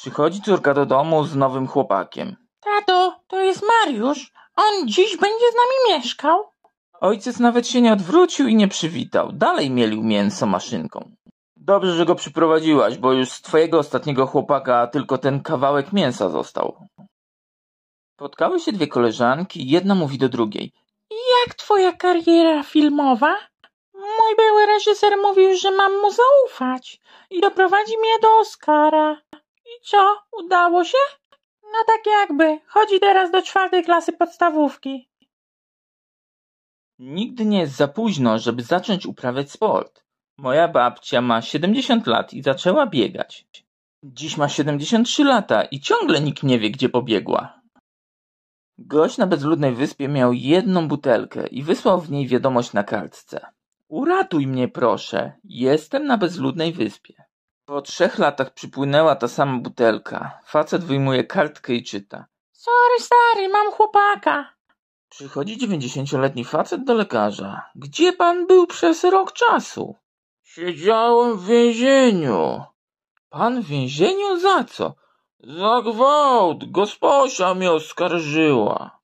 Przychodzi córka do domu z nowym chłopakiem. Tato, to jest Mariusz. On dziś będzie z nami mieszkał. Ojciec nawet się nie odwrócił i nie przywitał. Dalej mielił mięso maszynką. Dobrze, że go przyprowadziłaś, bo już z twojego ostatniego chłopaka tylko ten kawałek mięsa został. Spotkały się dwie koleżanki, jedna mówi do drugiej. Jak twoja kariera filmowa? Mój były reżyser mówił, że mam mu zaufać i doprowadzi mnie do Oscara co, udało się? No tak jakby, chodzi teraz do czwartej klasy podstawówki. Nigdy nie jest za późno, żeby zacząć uprawiać sport. Moja babcia ma 70 lat i zaczęła biegać. Dziś ma 73 lata i ciągle nikt nie wie, gdzie pobiegła. Gość na bezludnej wyspie miał jedną butelkę i wysłał w niej wiadomość na kartce. Uratuj mnie proszę, jestem na bezludnej wyspie. Po trzech latach przypłynęła ta sama butelka. Facet wyjmuje kartkę i czyta. Sorry stary, mam chłopaka. Przychodzi dziewięćdziesięcioletni facet do lekarza. Gdzie pan był przez rok czasu? Siedziałem w więzieniu. Pan w więzieniu za co? Za gwałt. Gosposia mnie oskarżyła.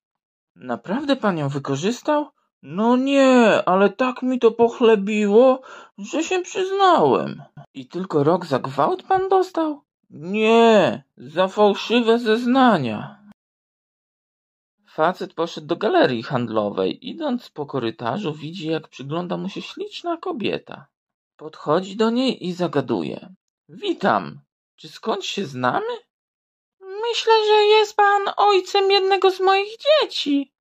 Naprawdę pan ją wykorzystał? No nie, ale tak mi to pochlebiło, że się przyznałem. "I tylko rok za gwałt pan dostał?" „Nie, za fałszywe zeznania." Facet poszedł do galerii handlowej. Idąc po korytarzu, widzi, jak przygląda mu się śliczna kobieta. Podchodzi do niej i zagaduje. Witam. Czy skąd się znamy? Myślę, że jest pan ojcem jednego z moich dzieci.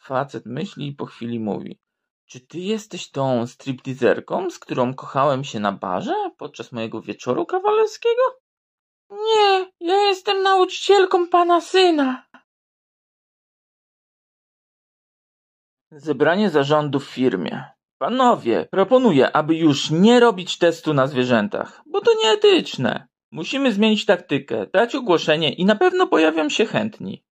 Facet myśli i po chwili mówi. Czy ty jesteś tą stripteaserką, z którą kochałem się na barze podczas mojego wieczoru kawalerskiego? Nie, ja jestem nauczycielką pana syna. Zebranie zarządu w firmie. Panowie, proponuję, aby już nie robić testu na zwierzętach, bo to nieetyczne. Musimy zmienić taktykę, dać ogłoszenie i na pewno pojawią się chętni.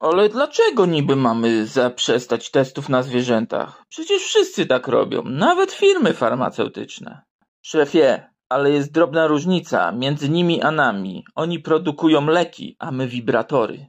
Ale dlaczego niby mamy zaprzestać testów na zwierzętach? Przecież wszyscy tak robią, nawet firmy farmaceutyczne. Szefie, ale jest drobna różnica między nimi a nami. Oni produkują leki, a my wibratory.